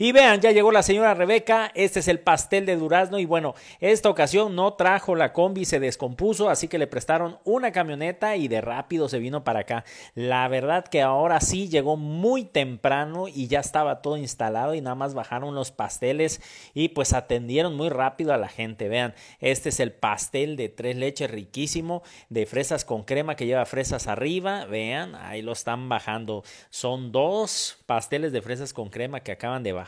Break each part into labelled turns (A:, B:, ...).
A: Y vean, ya llegó la señora Rebeca, este es el pastel de durazno y bueno, esta ocasión no trajo la combi, se descompuso, así que le prestaron una camioneta y de rápido se vino para acá. La verdad que ahora sí llegó muy temprano y ya estaba todo instalado y nada más bajaron los pasteles y pues atendieron muy rápido a la gente. Vean, este es el pastel de tres leches riquísimo, de fresas con crema que lleva fresas arriba, vean, ahí lo están bajando. Son dos pasteles de fresas con crema que acaban de bajar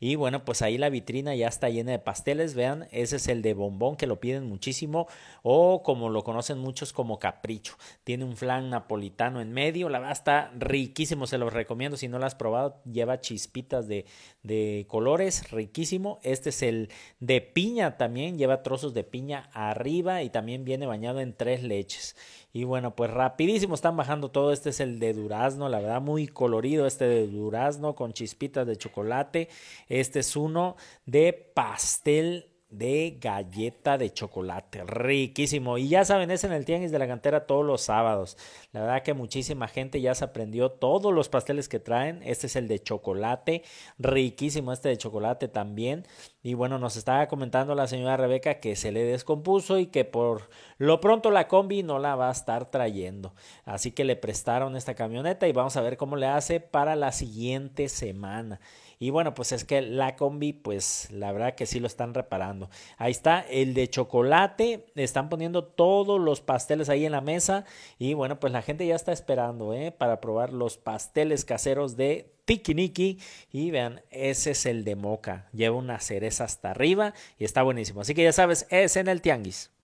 A: y bueno, pues ahí la vitrina ya está llena de pasteles. Vean, ese es el de bombón que lo piden muchísimo o como lo conocen muchos como capricho. Tiene un flan napolitano en medio. La verdad está riquísimo, se los recomiendo. Si no lo has probado, lleva chispitas de, de colores, riquísimo. Este es el de piña también, lleva trozos de piña arriba y también viene bañado en tres leches. Y bueno, pues rapidísimo están bajando todo. Este es el de durazno, la verdad muy colorido este de durazno con chispitas de chocolate este es uno de pastel de galleta de chocolate. Riquísimo. Y ya saben, es en el Tianguis de la Cantera todos los sábados. La verdad que muchísima gente ya se aprendió todos los pasteles que traen. Este es el de chocolate. Riquísimo este de chocolate también. Y bueno, nos estaba comentando la señora Rebeca que se le descompuso y que por lo pronto la combi no la va a estar trayendo. Así que le prestaron esta camioneta y vamos a ver cómo le hace para la siguiente semana. Y bueno, pues es que la combi, pues la verdad que sí lo están reparando. Ahí está el de chocolate. Están poniendo todos los pasteles ahí en la mesa. Y bueno, pues la gente ya está esperando ¿eh? para probar los pasteles caseros de Tikiniki. Y vean, ese es el de moca. Lleva una cereza hasta arriba y está buenísimo. Así que ya sabes, es en el tianguis.